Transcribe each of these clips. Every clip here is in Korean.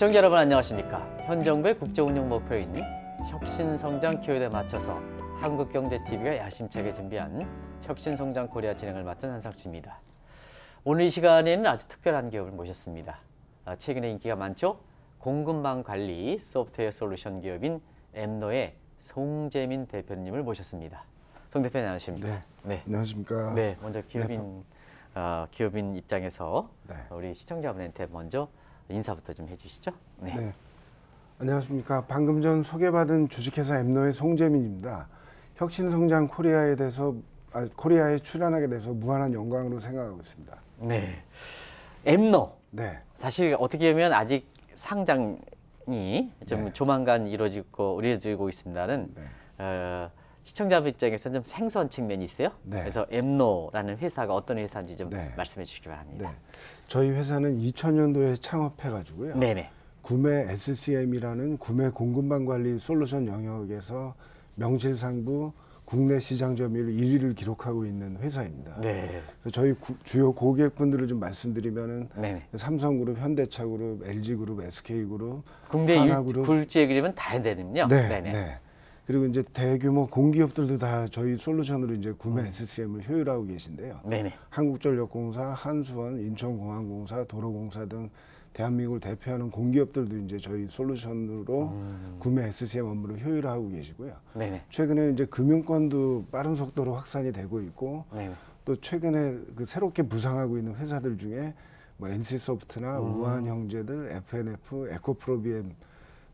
시청자 여러분 안녕하십니까 현정부의 국제운영 목표인 혁신성장 기호에 맞춰서 한국경제TV가 야심차게 준비한 혁신성장 코리아 진행을 맡은 한상주입니다 오늘 이 시간에는 아주 특별한 기업을 모셨습니다 아, 최근에 인기가 많죠 공급망 관리 소프트웨어 솔루션 기업인 엠노의 송재민 대표님을 모셨습니다 송 대표님 안녕하십니까 네, 네. 안녕하십니까 네 먼저 기업인 네. 어, 기업인 입장에서 네. 우리 시청자분한테 먼저 인사부터 좀 해주시죠. 네. 네. 안녕하십니까. 방금 전 소개받은 주식회사 엠노의 송재민입니다. 혁신성장 코리아에 대해서 아, 코리아에 출연하게 돼서 무한한 영광으로 생각하고 있습니다. 네. 엠노. 네. 사실 어떻게 보면 아직 상장이 좀 네. 조만간 이루어지고 이루어고 있습니다는 네. 어, 시청자 입장에서는 좀 생소한 측면이 있어요. 네. 그래서 엠노라는 회사가 어떤 회사인지 좀 네. 말씀해 주시기 바랍니다. 네. 저희 회사는 2000년도에 창업해가지고요. 네네. 구매 SCM이라는 구매 공급망 관리 솔루션 영역에서 명실상부 국내 시장 점유율 1위를 기록하고 있는 회사입니다. 네. 그래서 저희 구, 주요 고객분들을 좀 말씀드리면은 네. 삼성그룹, 현대차그룹, LG그룹, SK그룹, 국내 하나그룹, 굴지의 그룹은 다되는요 네. 네네. 네. 그리고 이제 대규모 공기업들도 다 저희 솔루션으로 이제 구매 음. SCM을 효율하고 계신데요. 네네. 한국전력공사, 한수원, 인천공항공사, 도로공사 등 대한민국을 대표하는 공기업들도 이제 저희 솔루션으로 음. 구매 SCM 업무를 효율화하고 계시고요. 네네. 최근에 이제 금융권도 빠른 속도로 확산이 되고 있고 네네. 또 최근에 그 새롭게 부상하고 있는 회사들 중에 뭐 NC소프트나 음. 우한형제들, FNF, 에코프로비엠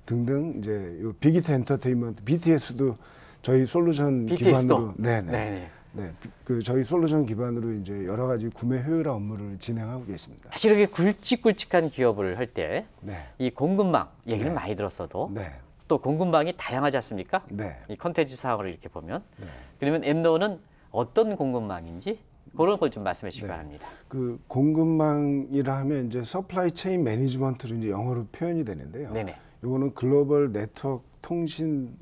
등등 이제 요 빅히트 엔터테인먼트 BTS도 저희 솔루션 BTS도? 기반으로 네네. 네네. 네, 그 저희 솔루션 기반으로 이제 여러 가지 구매 효율화 업무를 진행하고 계십니다. 사실 이렇게 굵직굵직한 기업을 할 때이 네. 공급망 얘기는 네. 많이 들었어도 네. 또 공급망이 다양하지 않습니까? 네. 이 컨텐츠 사업을 이렇게 보면 네. 그러면 엠노는 어떤 공급망인지 그런 걸 좀 말씀해 주시기 네. 바랍니다. 그 공급망이라 하면 이제 서플라이 체인 매니지먼트로 이제 영어로 표현이 되는데요. 네네. 요거는 글로벌 네트워크 통신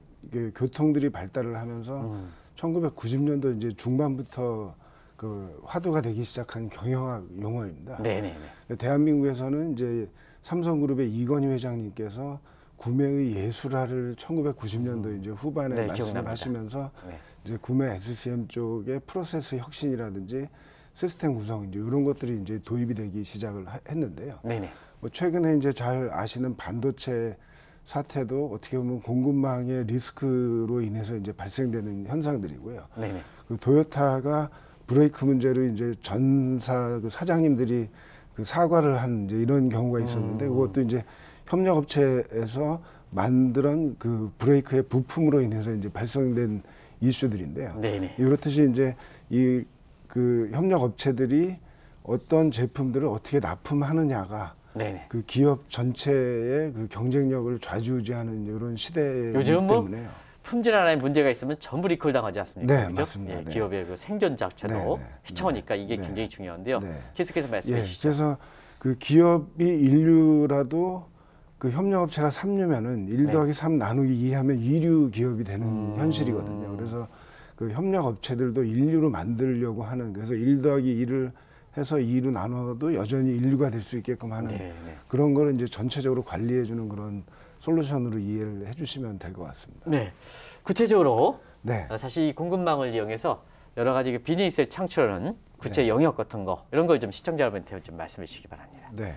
교통들이 발달을 하면서 음. 1990년도 이제 중반부터 그 화두가 되기 시작한 경영학 용어입니다. 네네. 대한민국에서는 이제 삼성그룹의 이건희 회장님께서 구매의 예술화를 1990년도 음. 이제 후반에 네, 말씀을 하시면서 네. 이제 구매 SCM 쪽의 프로세스 혁신이라든지 시스템 구성 이제 이런 것들이 이제 도입이 되기 시작을 했는데요. 네네. 뭐 최근에 이제 잘 아시는 반도체 사태도 어떻게 보면 공급망의 리스크로 인해서 이제 발생되는 현상들이고요. 네네. 그 도요타가 브레이크 문제로 이제 전사 그 사장님들이 그 사과를 한 이제 이런 경우가 있었는데 음. 그것도 이제 협력업체에서 만든 그 브레이크의 부품으로 인해서 이제 발생된 이슈들인데요. 네네. 이렇듯이 이제 이 그 협력업체들이 어떤 제품들을 어떻게 납품하느냐가 네네. 그 기업 전체의 그 경쟁력을 좌지우지하는 이런 시대 요즘 뭐 때문에요. 품질 하나의 문제가 있으면 전부 리콜 당하지 않습니까? 네, 그죠? 맞습니다. 예, 네. 기업의 그 생존 자체도 네, 네. 휘청하니까 이게 네. 굉장히 중요한데요. 계속해서 말씀해 예, 주시죠. 그래서 그 기업이 인류라도 그 협력업체가 3류면은 1 더하기 3 나누기 2 하면 2류 기업이 되는 음... 현실이거든요. 그래서 그 협력업체들도 인류로 만들려고 하는 그래서 1 더하기 2를 해서 이로 나눠도 여전히 인류가 될 수 있게끔 하는 네, 네. 그런 거를 이제 전체적으로 관리해 주는 그런 솔루션으로 이해를 해 주시면 될 것 같습니다. 네. 구체적으로 네. 어, 사실 이 공급망을 이용해서 여러 가지 그 비즈니스 창출하 구체 네. 영역 같은 거 이런 걸좀 시청자 여러분한테 좀 말씀해 주시기 바랍니다. 네.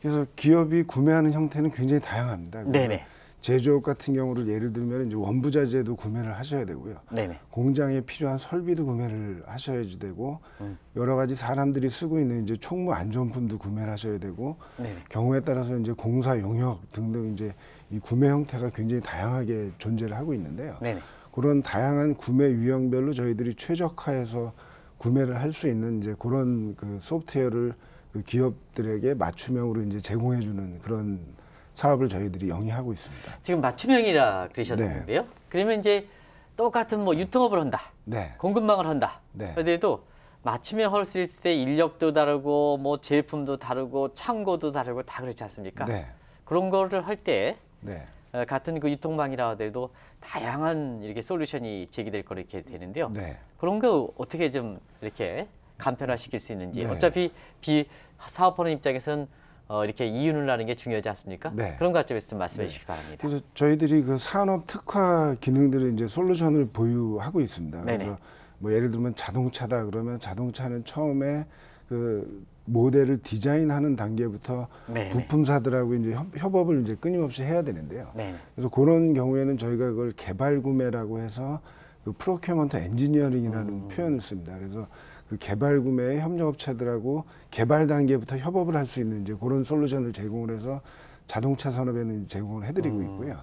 그래서 기업이 구매하는 형태는 굉장히 다양합니다. 네네. 네. 제조업 같은 경우를 예를 들면 이제 원부자재도 구매를 하셔야 되고요. 네네. 공장에 필요한 설비도 구매를 하셔야지 되고 음. 여러 가지 사람들이 쓰고 있는 이제 총무 안전품도 구매를 하셔야 되고 네네. 경우에 따라서 이제 공사 용역 등등 이제 이 구매 형태가 굉장히 다양하게 존재를 하고 있는데요. 네네. 그런 다양한 구매 유형별로 저희들이 최적화해서 구매를 할 수 있는 이제 그런 그 소프트웨어를 그 기업들에게 맞춤형으로 이제 제공해 주는 그런 사업을 저희들이 영위하고 있습니다. 지금 맞춤형이라 그러셨는데요. 네. 그러면 이제 똑같은 뭐 유통업을 한다, 네. 공급망을 한다. 네. 그래도 맞춤형 헐스일 때 인력도 다르고 뭐 제품도 다르고 창고도 다르고 다 그렇지 않습니까? 네. 그런 거를 할때 네. 어, 같은 그 유통망이라 하더라도 다양한 이렇게 솔루션이 제기될 거렇게 되는데요. 네. 그런 거 어떻게 좀 이렇게 간편화시킬 수 있는지 네. 어차피 비 사업하는 입장에서는 어, 이렇게 이윤을 나는 게 중요하지 않습니까? 네. 그런 관점에서 좀 말씀해 네. 주시기 바랍니다. 그래서 저희들이 그 산업 특화 기능들을 이제 솔루션을 보유하고 있습니다. 네네. 그래서 뭐 예를 들면 자동차다 그러면 자동차는 처음에 그 모델을 디자인하는 단계부터 네네. 부품사들하고 이제 협업을 이제 끊임없이 해야 되는데요. 네네. 그래서 그런 경우에는 저희가 그걸 개발 구매라고 해서 그 프로큐먼트 엔지니어링이라는 음. 표현을 씁니다. 그래서 그 개발 구매 협력업체들하고 개발 단계부터 협업을 할 수 있는 이제 그런 솔루션을 제공을 해서 자동차 산업에는 제공을 해드리고 음. 있고요.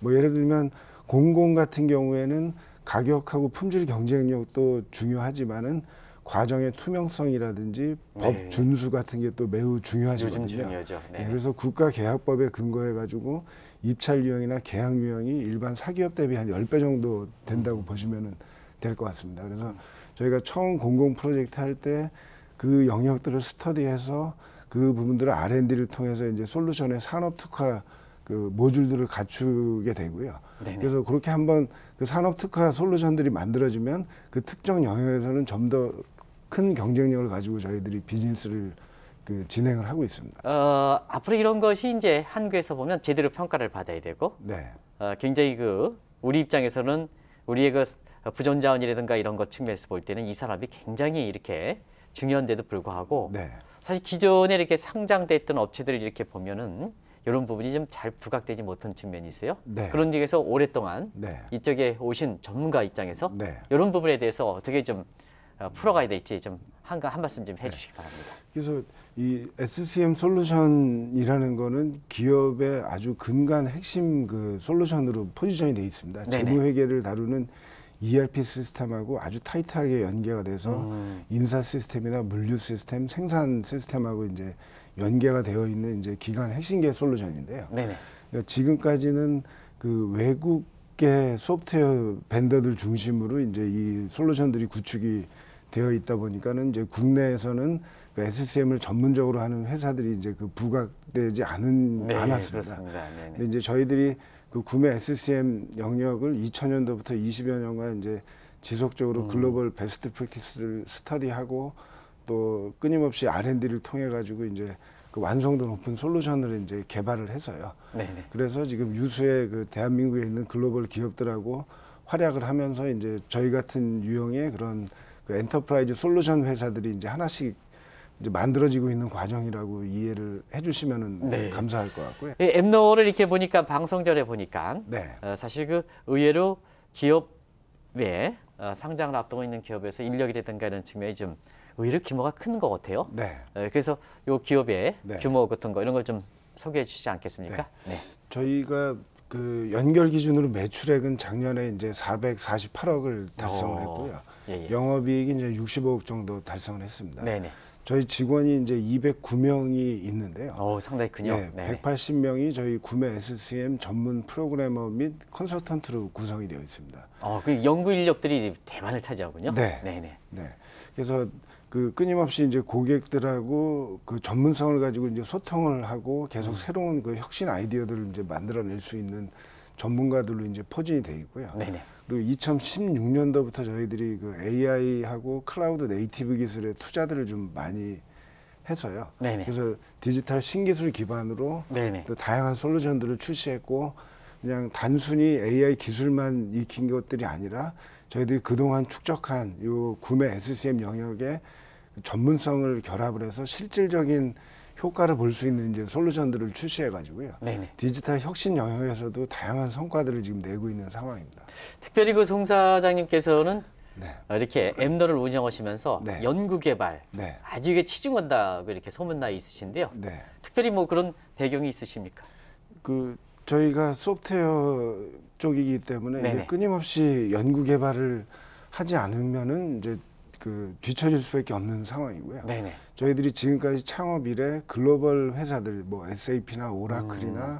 뭐 예를 들면 공공 같은 경우에는 가격하고 품질 경쟁력도 중요하지만은 과정의 투명성이라든지 네. 법 준수 같은 게 또 매우 중요하시거든요. 네. 네, 그래서 국가계약법에 근거해 가지고 입찰 유형이나 계약 유형이 일반 사기업 대비 한 열 배 정도 된다고 음. 보시면 될 것 같습니다. 그래서 음. 저희가 처음 공공 프로젝트 할 때 그 영역들을 스터디해서 그 부분들을 R&D를 통해서 이제 솔루션의 산업 특화 그 모듈들을 갖추게 되고요. 네네. 그래서 그렇게 한번 그 산업 특화 솔루션들이 만들어지면 그 특정 영역에서는 좀 더 큰 경쟁력을 가지고 저희들이 비즈니스를 그 진행을 하고 있습니다. 어, 앞으로 이런 것이 이제 한국에서 보면 제대로 평가를 받아야 되고 네. 어, 굉장히 그 우리 입장에서는 우리의 그 부존자원이라든가 이런 것 측면에서 볼 때는 이사람이 굉장히 이렇게 중요한데도 불구하고 네. 사실 기존에 이렇게 상장됐던 업체들을 이렇게 보면은 이런 부분이 좀 잘 부각되지 못한 측면이 있어요. 네. 그런 쪽에서 오랫동안 네. 이쪽에 오신 전문가 입장에서 네. 이런 부분에 대해서 어떻게 좀 어, 풀어가야 될지 좀 한, 한 말씀 좀 네. 해주시기 바랍니다. 그래서 이 SCM 솔루션이라는 거는 기업의 아주 근간 핵심 그 솔루션으로 포지션이 돼 있습니다. 재무 회계를 다루는 ERP 시스템하고 아주 타이트하게 연계가 돼서 음. 인사 시스템이나 물류 시스템, 생산 시스템하고 이제 연계가 되어 있는 이제 기관 핵심계 솔루션인데요. 네네. 그러니까 지금까지는 그 외국계 소프트웨어 벤더들 중심으로 이제 이 솔루션들이 구축이 되어 있다 보니까는 이제 국내에서는 그 SCM을 전문적으로 하는 회사들이 이제 그 부각되지 않은 네, 않았습니다. 그렇습니다. 네네. 근데 이제 저희들이 그 구매 SCM 영역을 2000년도부터 20여 년간 이제 지속적으로 음. 글로벌 베스트 프랙티스를 스터디하고 또 끊임없이 R&D를 통해 가지고 이제 그 완성도 높은 솔루션을 이제 개발을 해서요. 네네. 그래서 지금 유수의 그 대한민국에 있는 글로벌 기업들하고 활약을 하면서 이제 저희 같은 유형의 그런 그 엔터프라이즈 솔루션 회사들이 이제 하나씩 이제 만들어지고 있는 과정이라고 이해를 해주시면 네. 감사할 것 같고요. 예, 엠노를 이렇게 보니까 방송전에 보니까 네. 어, 사실 그 의외로 기업 에 어, 상장을 앞두고 있는 기업에서 인력이라든가 이런 측면이 좀 의외로 규모가 큰 것 같아요. 네. 어, 그래서 요 기업의 네. 규모 같은 거 이런 걸 좀 소개해 주시지 않겠습니까? 네. 네. 저희가 그 연결 기준으로 매출액은 작년에 이제 448억을 달성 했고요. 오, 예, 예. 영업이익이 이제 65억 정도 달성을 했습니다. 네네. 저희 직원이 이제 209명이 있는데요. 어, 상당히 크요 예, 네, 네. 180명이 저희 구매 SCM 전문 프로그래머 및 컨설턴트로 구성이 되어 있습니다. 어, 그 연구 인력들이 대만을 차지하군요. 네. 네네. 네. 그래서 그 끊임없이 이제 고객들하고 그 전문성을 가지고 이제 소통을 하고 계속 음. 새로운 그 혁신 아이디어들을 이제 만들어낼 수 있는 전문가들로 이제 포진이 돼 있고요. 네네. 그리고 2016년도부터 저희들이 그 AI하고 클라우드 네이티브 기술에 투자들을 좀 많이 해서요. 네네. 그래서 디지털 신기술 기반으로 네네. 또 다양한 솔루션들을 출시했고 그냥 단순히 AI 기술만 익힌 것들이 아니라 저희들이 그동안 축적한 이 구매 SCM 영역에 전문성을 결합을 해서 실질적인 효과를 볼 수 있는 이제 솔루션들을 출시해 가지고요. 네네. 디지털 혁신 영역에서도 다양한 성과들을 지금 내고 있는 상황입니다. 특별히 그 송사장님께서는 네. 어, 이렇게 엠너를 운영하시면서 네. 연구개발 네. 아주 이게 치중한다고 이렇게 소문나 있으신데요. 네. 특별히 뭐 그런 배경이 있으십니까? 그 저희가 소프트웨어 쪽이기 때문에 끊임없이 연구개발을 하지 않으면은 이제 그 뒤처질 수밖에 없는 상황이고요. 네네. 저희들이 지금까지 창업 이래 글로벌 회사들 뭐 SAP나 오라클이나 음.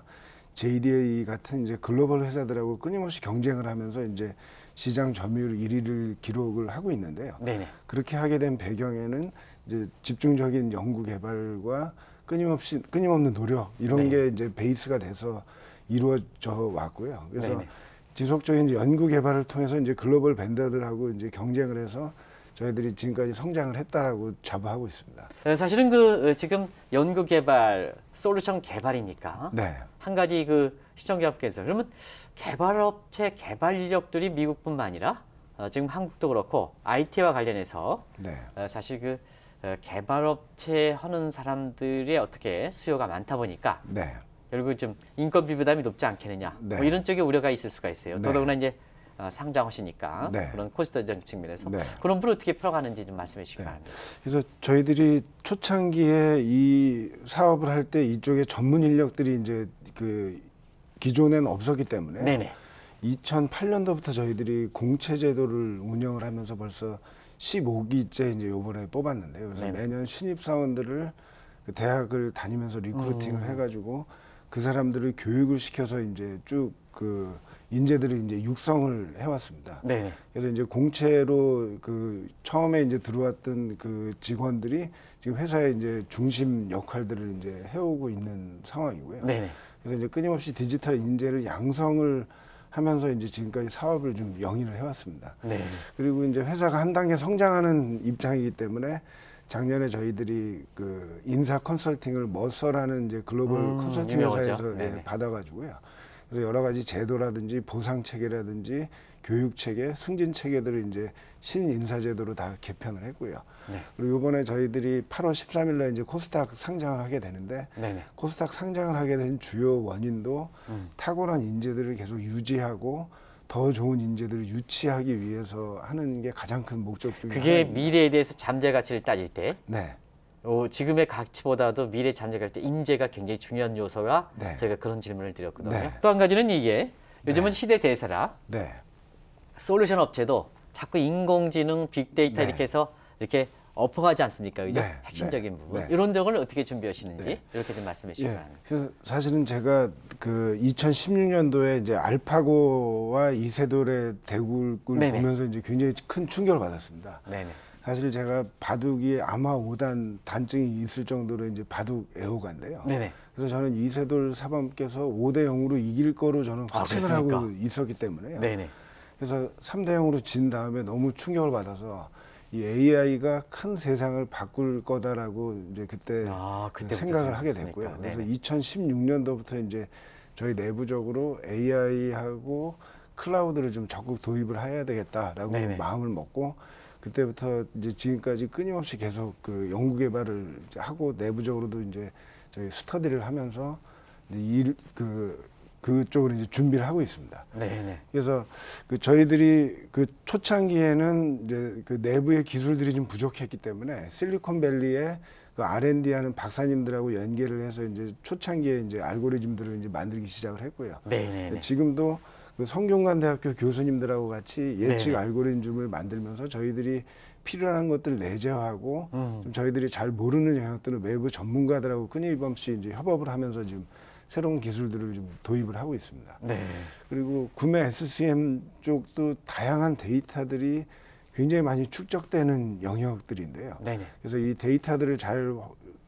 JDA 같은 이제 글로벌 회사들하고 끊임없이 경쟁을 하면서 이제 시장 점유율 1위를 기록을 하고 있는데요. 네네. 그렇게 하게 된 배경에는 이제 집중적인 연구 개발과 끊임없이 끊임없는 노력 이런 네네. 게 이제 베이스가 돼서 이루어져 왔고요. 그래서 지속적인 연구 개발을 통해서 이제 글로벌 벤더들하고 이제 경쟁을 해서 저희들이 지금까지 성장을 했다라고 자부하고 있습니다. 네, 사실은 그 어, 지금 연구 개발 솔루션 개발이니까 네. 한 가지 그 시청자분께서 그러면 개발업체 개발 인력들이 미국뿐만 아니라 어, 지금 한국도 그렇고 IT와 관련해서 네. 어, 사실 그 개발업체 하는 사람들의 어떻게 수요가 많다 보니까 네. 결국 좀 인건비 부담이 높지 않겠느냐 뭐 네. 이런 쪽에 우려가 있을 수가 있어요. 네. 더더구나 이제 어, 상장하시니까 네. 그런 코스터적 측면에서 네. 그런 부을 어떻게 풀어가는지 좀 말씀해 주시기 네. 바랍니다. 그래서 저희들이 초창기에 이 사업을 할 때 이쪽에 전문 인력들이 이제 그 기존엔 없었기 때문에 네네. 2008년도부터 저희들이 공채 제도를 운영을 하면서 벌써 15기째 이제 요번에 뽑았는데요. 그래서 네네. 매년 신입 사원들을 그 대학을 다니면서 리크루팅을 음. 해가지고 그 사람들을 교육을 시켜서 이제 쭉그 인재들을 이제 육성을 해왔습니다. 네. 그래서 이제 공채로 그 처음에 이제 들어왔던 그 직원들이 지금 회사의 이제 중심 역할들을 이제 해오고 있는 상황이고요. 네. 그래서 이제 끊임없이 디지털 인재를 양성을 하면서 이제 지금까지 사업을 좀 영위를 해왔습니다. 네. 그리고 이제 회사가 한 단계 성장하는 입장이기 때문에 작년에 저희들이 그 인사 컨설팅을 머서라는 이제 글로벌 음, 컨설팅 회사에서 예, 받아가지고요. 그래서 여러 가지 제도라든지 보상 체계라든지 교육 체계, 승진 체계들을 이제 신인사 제도로 다 개편을 했고요. 네. 그리고 이번에 저희들이 8월 13일 날 이제 코스닥 상장을 하게 되는데 네네. 코스닥 상장을 하게 된 주요 원인도 음. 탁월한 인재들을 계속 유지하고 더 좋은 인재들을 유치하기 위해서 하는 게 가장 큰 목적 중에 그게 하나입니다. 미래에 대해서 잠재 가치를 따질 때 네. 어, 지금의 가치보다도 미래 잠재갈 때 인재가 굉장히 중요한 요소라 네. 제가 그런 질문을 드렸거든요. 네. 또한 가지는 이게 요즘은 네. 시대 대세라 네. 솔루션 업체도 자꾸 인공지능, 빅데이터 네. 이렇게 해서 이렇게 어어하지 않습니까? 그죠? 네. 핵심적인 부분. 이런 점을 어떻게 준비하시는지 이렇게 좀 말씀해 예. 주시면 예. 그 사실은 제가 그 2016년도에 이제 알파고와 이세돌의 대국을 보면서 이제 굉장히 큰 충격을 받았습니다. 네네. 사실 제가 바둑이 아마 오단 단증이 있을 정도로 이제 바둑 애호가인데요. 네네. 그래서 저는 이세돌 사범께서 오 대영으로 이길 거로 저는 아, 확신을 아, 하고 있었기 때문에요. 네네. 그래서 삼대영으로진 다음에 너무 충격을 받아서 이 AI가 큰 세상을 바꿀 거다라고 이제 그때 아, 생각을 하게 됐고요. 그래서 2016년도부터 이제 저희 내부적으로 AI하고 클라우드를 좀 적극 도입을 해야 되겠다라고 네네. 마음을 먹고 그때부터 이제 지금까지 끊임없이 계속 그 연구 개발을 하고 내부적으로도 이제 저희 스터디를 하면서 일, 그, 그쪽으로 이제 준비를 하고 있습니다. 네, 네 그래서 그 저희들이 그 초창기에는 이제 그 내부의 기술들이 좀 부족했기 때문에 실리콘밸리에 그 R&D 하는 박사님들하고 연계를 해서 이제 초창기에 이제 알고리즘들을 이제 만들기 시작을 했고요. 네, 네, 네. 지금도 그 성균관대학교 교수님들하고 같이 예측 네. 알고리즘을 만들면서 저희들이 필요한 것들 내재하고 음. 좀 저희들이 잘 모르는 영역들을 외부 전문가들하고 끊임없이 이제 협업을 하면서 지금 새로운 기술들을 좀 도입을 하고 있습니다. 네. 그리고 구매 SCM 쪽도 다양한 데이터들이 굉장히 많이 축적되는 영역들인데요. 네, 네 그래서 이 데이터들을 잘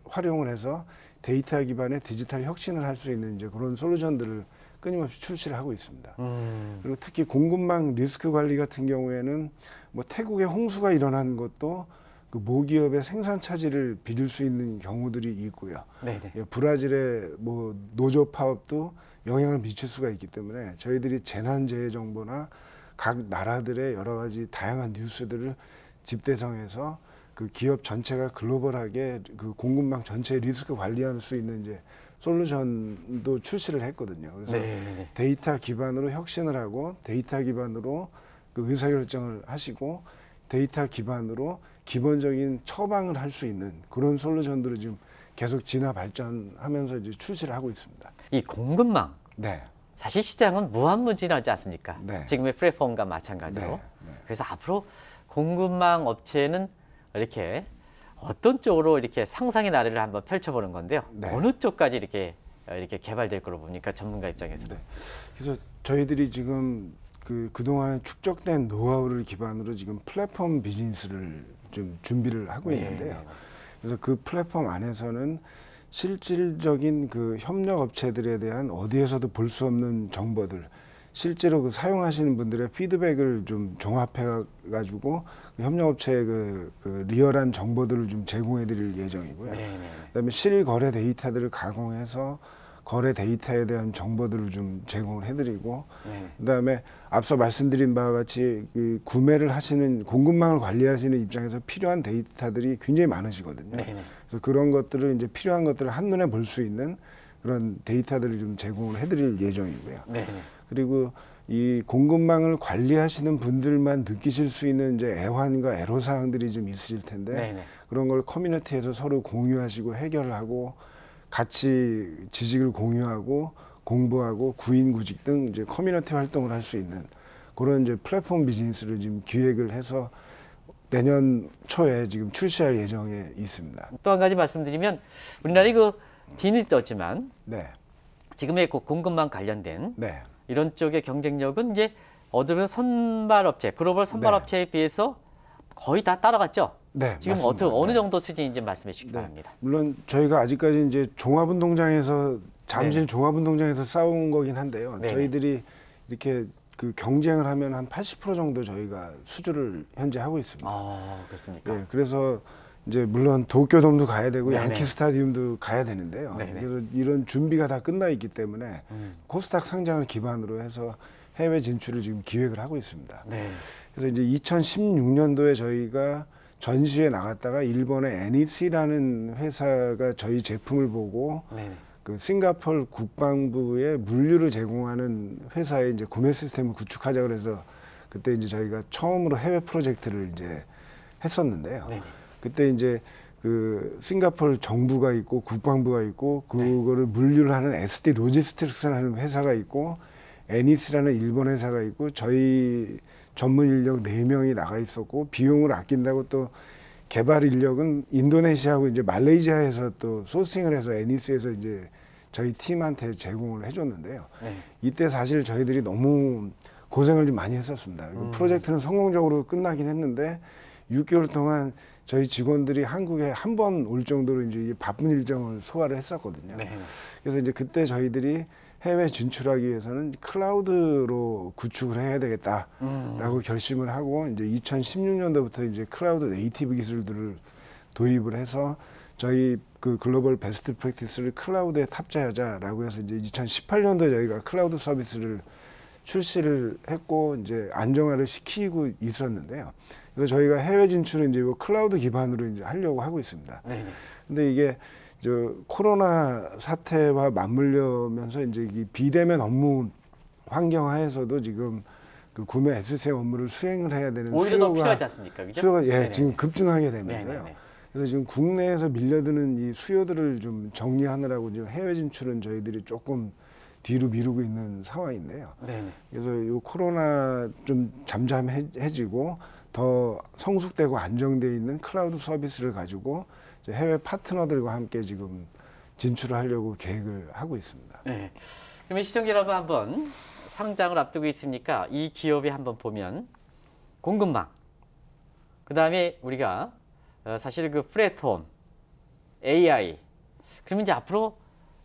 활용을 해서 데이터 기반의 디지털 혁신을 할 수 있는 이제 그런 솔루션들을 끊임없이 출시를 하고 있습니다. 음. 그리고 특히 공급망 리스크 관리 같은 경우에는 뭐 태국의 홍수가 일어난 것도 그 모기업의 생산 차질을 빚을 수 있는 경우들이 있고요. 네네. 네. 예, 브라질의 뭐 노조 파업도 영향을 미칠 수가 있기 때문에 저희들이 재난재해 정보나 각 나라들의 여러 가지 다양한 뉴스들을 집대성해서 그 기업 전체가 글로벌하게 그 공급망 전체 리스크 관리할 수 있는 이제 솔루션도 출시를 했거든요. 그래서 네, 네, 네. 데이터 기반으로 혁신을 하고 데이터 기반으로 그 의사결정을 하시고 데이터 기반으로 기본적인 처방을 할 수 있는 그런 솔루션들을 지금 계속 진화 발전하면서 이제 출시를 하고 있습니다. 이 공급망. 네. 사실 시장은 무한무진하지 않습니까? 네. 지금의 플랫폼과 마찬가지로. 네. 네. 그래서 앞으로 공급망 업체는 이렇게 어떤 쪽으로 이렇게 상상의 나래를 한번 펼쳐보는 건데요. 네. 어느 쪽까지 이렇게 어, 이렇게 개발될 거로 봅니까 전문가 입장에서 네. 그래서 저희들이 지금 그 그동안에 축적된 노하우를 기반으로 지금 플랫폼 비즈니스를 좀 준비를 하고 네. 있는데요. 그래서 그 플랫폼 안에서는 실질적인 그 협력 업체들에 대한 어디에서도 볼 수 없는 정보들 실제로 그 사용하시는 분들의 피드백을 좀 종합해 가지고 협력업체의 그, 그 리얼한 정보들을 좀 제공해드릴 예정이고요. 네네. 네, 네. 그다음에 실거래 데이터들을 가공해서 거래 데이터에 대한 정보들을 좀 제공을 해드리고 네 그다음에 앞서 말씀드린 바와 같이 그 구매를 하시는 공급망을 관리하시는 입장에서 필요한 데이터들이 굉장히 많으시거든요. 네, 네. 그래서 그런 것들을 이제 필요한 것들을 한 눈에 볼 수 있는 그런 데이터들을 좀 제공을 해드릴 예정이고요. 네. 그리고 이 공급망을 관리하시는 분들만 느끼실 수 있는 이제 애환과 애로사항들이 좀 있으실 텐데 네네. 네. 그런 걸 커뮤니티에서 서로 공유하시고 해결하고 같이 지식을 공유하고 공부하고 구인구직 등 이제 커뮤니티 활동을 할 수 있는 그런 이제 플랫폼 비즈니스를 지금 기획을 해서 내년 초에 지금 출시할 예정에 있습니다. 또 한 가지 말씀드리면 우리나라의 그 디닐 떴지만 네. 지금의 그 공급망 관련된 네. 이런 쪽의 경쟁력은 이제 어쩌면 선발업체, 글로벌 선발업체에 네. 비해서 거의 다 따라갔죠. 네, 지금 어느, 어느 네. 정도 수준인지 말씀해 주시기 네. 바랍니다. 물론 저희가 아직까지 이제 종합운동장에서 잠실 종합운동장에서 싸운 거긴 한데요. 저희들이 이렇게 그 경쟁을 하면 한 80% 정도 저희가 수주를 현재 하고 있습니다. 아, 그렇습니까? 예, 그래서 이제 물론 도쿄돔도 가야 되고 네네. 양키 스타디움도 가야 되는데요. 그래서 이런 준비가 다 끝나 있기 때문에 음. 코스닥 상장을 기반으로 해서 해외 진출을 지금 기획을 하고 있습니다. 네. 그래서 이제 2016년도에 저희가 전시에 나갔다가 일본의 NEC라는 회사가 저희 제품을 보고 네네. 그 싱가폴 국방부에 물류를 제공하는 회사에 이제 구매 시스템을 구축하자 그래서 그때 이제 저희가 처음으로 해외 프로젝트를 이제 했었는데요. 네네. 그때 이제 그 싱가포르 정부가 있고 국방부가 있고 그거를 물류를 하는 SD 로지스틱스라는 회사가 있고 애니스라는 일본 회사가 있고 저희 전문 인력 네명이 나가 있었고 비용을 아낀다고 또 개발 인력은 인도네시아하고 이제 말레이시아에서 또 소싱을 해서 애니스에서 이제 저희 팀한테 제공을 해줬는데요. 네. 이때 사실 저희들이 너무 고생을 좀 많이 했었습니다. 그 음. 프로젝트는 성공적으로 끝나긴 했는데 6개월 동안 저희 직원들이 한국에 한 번 올 정도로 이제 바쁜 일정을 소화를 했었거든요. 네. 그래서 이제 그때 저희들이 해외 진출하기 위해서는 클라우드로 구축을 해야 되겠다라고 음. 결심을 하고 이제 2016년도부터 이제 클라우드 네이티브 기술들을 도입을 해서 저희 그 글로벌 베스트 프랙티스를 클라우드에 탑재하자라고 해서 이제 2 0 1 8년도 저희가 클라우드 서비스를 출시를 했고 이제 안정화를 시키고 있었는데요. 그래서 저희가 해외 진출은 이제 뭐 클라우드 기반으로 이제 하려고 하고 있습니다. 네, 네 근데 이게 저 코로나 사태와 맞물려면서 이제 이 비대면 업무 환경 하에서도 지금 그 구매 SS의 업무를 수행을 해야 되는 오히려 수요가, 더 필요하지 않습니까? 그죠? 수요가 예 네네. 네. 지금 급증하게 되면서요. 네, 그래서 지금 국내에서 밀려드는 이 수요들을 좀 정리하느라고 지금 해외 진출은 저희들이 조금 뒤로 미루고 있는 상황인데요. 네 그래서 이 코로나 좀 잠잠해지고 더 성숙되고 안정되어 있는 클라우드 서비스를 가지고 해외 파트너들과 함께 지금 진출을 하려고 계획을 하고 있습니다. 네. 그러면 시청자 여러분 한번 상장을 앞두고 있으니까 이 기업이 한번 보면 공급망, 그 다음에 우리가 어, 사실 그 플랫폼, AI, 그러면 이제 앞으로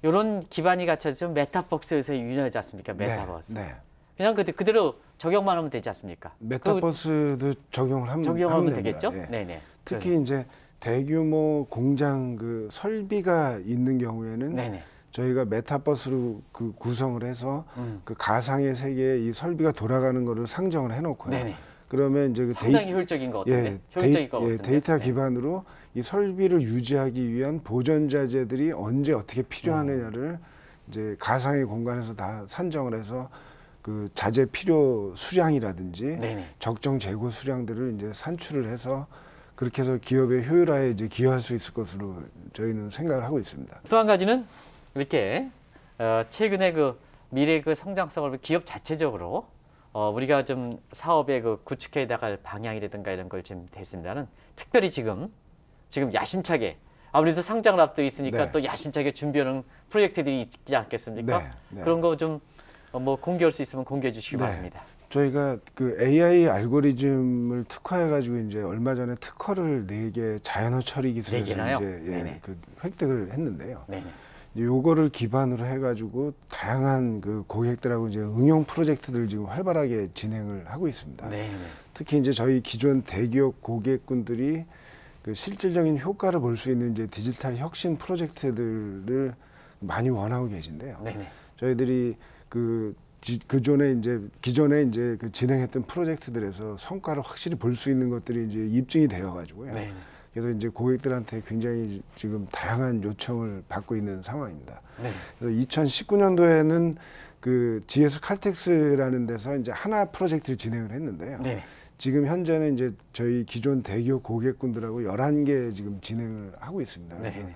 이런 기반이 갖춰져 메타버스에서 유인하지 않습니까? 네, 메타버스. 네, 네. 그냥 그대, 그대로 적용만 하면 되지 않습니까? 그 메타버스도 적용을 하면, 적용하면 되겠죠. 예. 네네. 특히 그래서. 이제 대규모 공장 그 설비가 있는 경우에는 네네. 저희가 메타버스로 그 구성을 해서 음. 그 가상의 세계에 이 설비가 돌아가는 거를 상정을 해놓고요. 네네. 그러면 이제 그 상당히 데이, 효율적인 것 같은데 예, 효율적인 데이, 예, 데이터 네. 기반으로 이 설비를 유지하기 위한 보전자재들이 언제 어떻게 필요하느냐를 음. 이제 가상의 공간에서 다 산정을 해서 그 자재 필요 수량이라든지 네네. 적정 재고 수량들을 이제 산출을 해서 그렇게 해서 기업의 효율화에 이제 기여할 수 있을 것으로 저희는 생각을 하고 있습니다. 또 한 가지는 이렇게 어, 최근에 그 미래 그 성장성을 기업 자체적으로 어, 우리가 좀 사업의 그 구축해 나갈 방향이라든가 이런 걸 지금 됐습니다는 특별히 지금 지금 야심차게 아무래도 상장을 앞두고 있으니까 네. 또 야심차게 준비하는 프로젝트들이 있지 않겠습니까? 네, 네. 그런 거좀 어, 뭐 공개할 수 있으면 공개해 주시기 네. 바랍니다. 저희가 그 AI 알고리즘을 특화해가지고 이제 얼마 전에 특허를 네 개 자연어 처리 기술에서 네, 네 이제 예, 그 획득을 했는데요. 네네. 요거를 기반으로 해가지고 다양한 그 고객들하고 이제 응용 프로젝트들 지금 활발하게 진행을 하고 있습니다. 네네. 특히 이제 저희 기존 대기업 고객분들이 그 실질적인 효과를 볼 수 있는 이제 디지털 혁신 프로젝트들을 많이 원하고 계신데요. 네네. 저희들이 그 그전에 이제 기존에 그 이제 그 진행했던 프로젝트들에서 성과를 확실히 볼 수 있는 것들이 이제 입증이 되어 가지고요. 네. 그래서 이제 고객들한테 굉장히 지금 다양한 요청을 받고 있는 상황입니다. 네. 그래서 2019년도에는 그 GS 칼텍스라는 데서 이제 하나 프로젝트를 진행을 했는데요. 네. 지금 현재는 이제 저희 기존 대기업 고객분들하고 11개 지금 진행을 하고 있습니다. 네. 그래서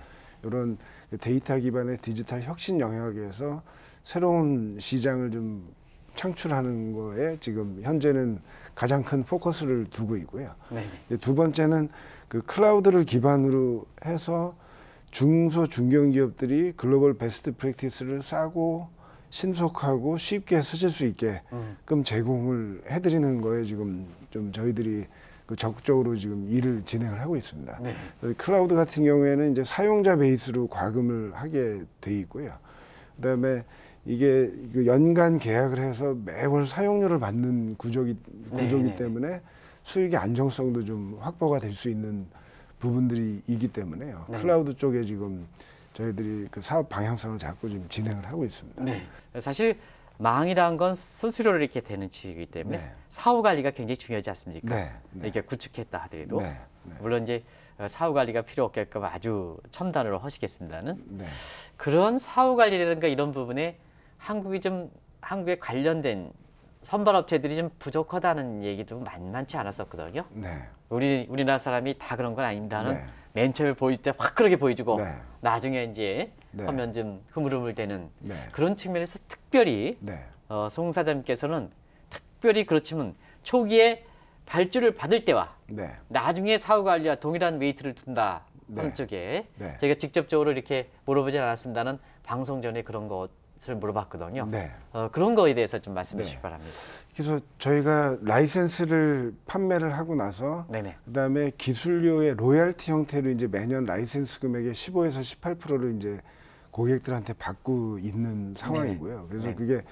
이런 그 데이터 기반의 디지털 혁신 영역에서 새로운 시장을 좀 창출하는 거에 지금 현재는 가장 큰 포커스를 두고 있고요. 네. 두 번째는 그 클라우드를 기반으로 해서 중소 중견 기업들이 글로벌 베스트 프랙티스를 싸고 신속하고 쉽게 쓰실 수 있게끔 음. 제공을 해드리는 거에 지금 좀 저희들이 그 적극적으로 지금 일을 진행을 하고 있습니다. 네. 클라우드 같은 경우에는 이제 사용자 베이스로 과금을 하게 돼 있고요. 그다음에 이게 그 연간 계약을 해서 매월 사용료를 받는 구조기 구조기 네네. 때문에 수익의 안정성도 좀 확보가 될 수 있는 부분들이 있기 때문에요. 네. 클라우드 쪽에 지금 저희들이 그 사업 방향성을 잡고 지금 진행을 하고 있습니다. 네. 사실 망이라는 건수수료를 이렇게 되는 지이기 때문에 네. 사후 관리가 굉장히 중요하지 않습니까? 네. 네. 이게 구축했다 하더라도 네. 네. 물론 이제 사후 관리가 필요 없게끔 아주 첨단으로 하시겠습니다는 네. 그런 사후 관리라든가 이런 부분에 한국이 좀 한국에 관련된 선발 업체들이 좀 부족하다는 얘기도 만만치 않았었거든요. 네. 우리 우리나라 사람이 다 그런 건 아닙니다는 네. 맨 처음에 보일 때 확 그렇게 보여주고 네. 나중에 이제 네. 하면 좀 흐물흐물대는 네. 그런 측면에서 특별히 네. 어, 송 사장님께서는 특별히 그렇지만 초기에 발주를 받을 때와 네. 나중에 사후 관리와 동일한 웨이트를 둔다 한쪽에 제가 직접적으로 이렇게 물어보지 않았습니다는 방송 전에 그런 것를 물어봤거든요. 네. 어, 그런 거에 대해서 좀 말씀해 네. 주시기 네. 바랍니다. 그래서 저희가 라이센스를 판매를 하고 나서 네네. 그다음에 기술료의 로열티 형태로 이제 매년 라이센스 금액의 15에서 18%를 이제 고객들한테 받고 있는 상황이고요. 네네. 그래서 네네. 그게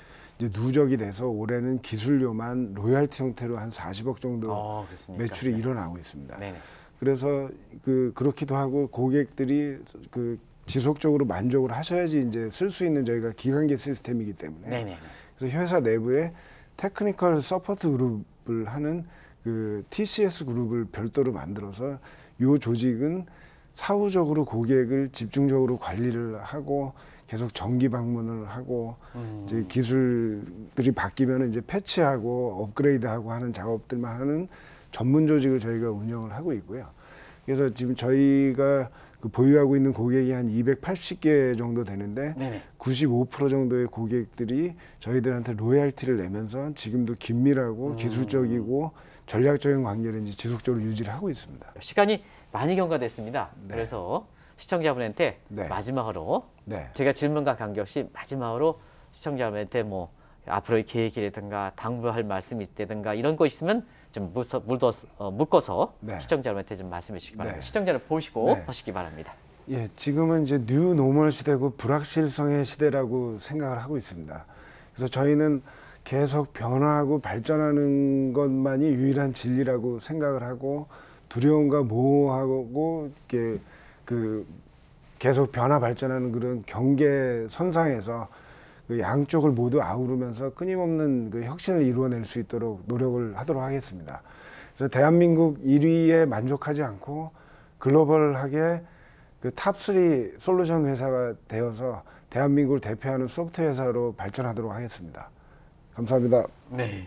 누적이 돼서 올해는 기술료만 로열티 형태로 한 40억 정도 어, 매출이 네. 일어나고 있습니다. 네네. 그래서 그 그렇기도 하고 고객들이 그 지속적으로 만족을 하셔야지 이제 쓸 수 있는 저희가 기관계 시스템이기 때문에 네네. 그래서 회사 내부에 테크니컬 서포트 그룹을 하는 그 TCS 그룹을 별도로 만들어서 요 조직은 사후적으로 고객을 집중적으로 관리를 하고 계속 정기 방문을 하고 음. 이제 기술들이 바뀌면 이제 패치하고 업그레이드하고 하는 작업들만 하는 전문 조직을 저희가 운영을 하고 있고요. 그래서 지금 저희가 그 보유하고 있는 고객이 한 280개 정도 되는데 네네. 95% 정도의 고객들이 저희들한테 로얄티를 내면서 지금도 긴밀하고 음. 기술적이고 전략적인 관계를 이제 지속적으로 유지를 하고 있습니다. 시간이 많이 경과됐습니다. 네. 그래서 시청자분한테 네. 마지막으로 네. 제가 질문과 관계없이 마지막으로 시청자분한테 뭐 앞으로의 계획이라든가 당부할 말씀이 있다든가 이런 거 있으면 좀 묶어서, 어, 묶어서 네. 시청자분한테 여러좀 말씀해 주시기 바랍니다. 네. 시청자를 보시고 네. 하시기 바랍니다. 예, 지금은 이제 뉴 노멀 시대고 불확실성의 시대라고 생각을 하고 있습니다. 그래서 저희는 계속 변화하고 발전하는 것만이 유일한 진리라고 생각을 하고 두려움과 모호하고 이렇게 그 계속 변화 발전하는 그런 경계 선상에서 그 양쪽을 모두 아우르면서 끊임없는 그 혁신을 이루어낼 수 있도록 노력을 하도록 하겠습니다. 그래서 대한민국 1위에 만족하지 않고 글로벌하게 그 탑 3 솔루션 회사가 되어서 대한민국을 대표하는 소프트 회사로 발전하도록 하겠습니다. 감사합니다. 네.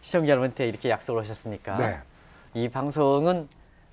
시청자 여러분한테 이렇게 약속을 하셨으니까 네. 이 방송은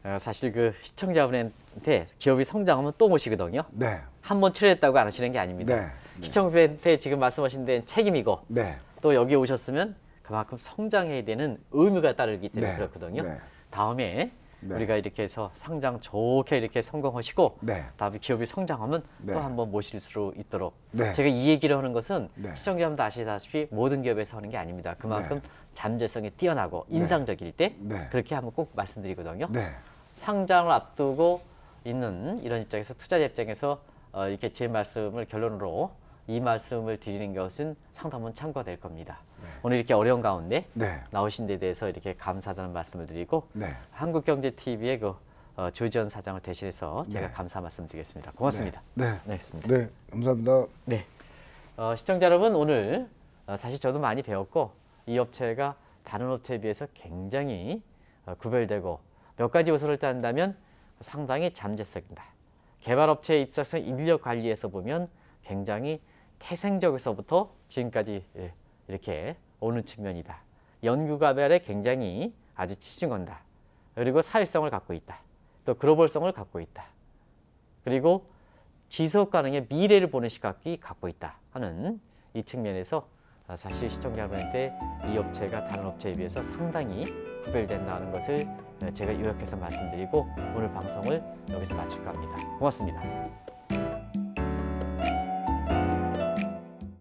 어, 사실 그 시청자분한테 기업이 성장하면 또 모시거든요. 네. 한번 출연했다고 안 하시는 게 아닙니다. 네. 네. 시청자한테 지금 말씀하신 데는 책임이고 네. 또 여기 오셨으면 그만큼 성장해야 되는 의무가 따르기 때문에 네. 그렇거든요. 다음에 네. 우리가 이렇게 해서 상장 좋게 이렇게 성공하시고 네. 다음에 기업이 성장하면 네. 또 한번 모실 수 있도록 제가 이 얘기를 하는 것은 시청자분들 아시다시피 모든 기업에서 하는 게 아닙니다. 그만큼 잠재성이 뛰어나고 인상적일 때 그렇게 한번 꼭 말씀드리거든요. 상장을 앞두고 있는 이런 입장에서 투자자 입장에서 어, 이렇게 제 말씀을 결론으로 이 말씀을 드리는 것은 상담원 참고될 가 겁니다. 네. 오늘 이렇게 어려운 가운데 네. 나오신 데 대해서 이렇게 감사하다는 말씀을 드리고 네. 한국경제TV의 그 어, 조지현 사장을 대신해서 네. 제가 감사 말씀드리겠습니다. 고맙습니다. 네, 네. 네, 네, 감사합니다. 네, 어, 시청자 여러분 오늘 어, 사실 저도 많이 배웠고 이 업체가 다른 업체에 비해서 굉장히 어, 구별되고 몇 가지 요소를 딴다면 상당히 잠재성이다. 개발업체의 입사성 인력 관리에서 보면 굉장히 태생적에서부터 지금까지 예, 이렇게 오는 측면이다. 연구가별에 굉장히 아주 치중한다. 그리고 사회성을 갖고 있다. 또 글로벌성을 갖고 있다. 그리고 지속 가능의 미래를 보는 시각이 갖고 있다 하는 이 측면에서 아, 사실 시청자 여러분한테 이 업체가 다른 업체에 비해서 상당히 구별된다는 것을 네, 제가 요약해서 말씀드리고 오늘 방송을 여기서 마칠까 합니다. 고맙습니다.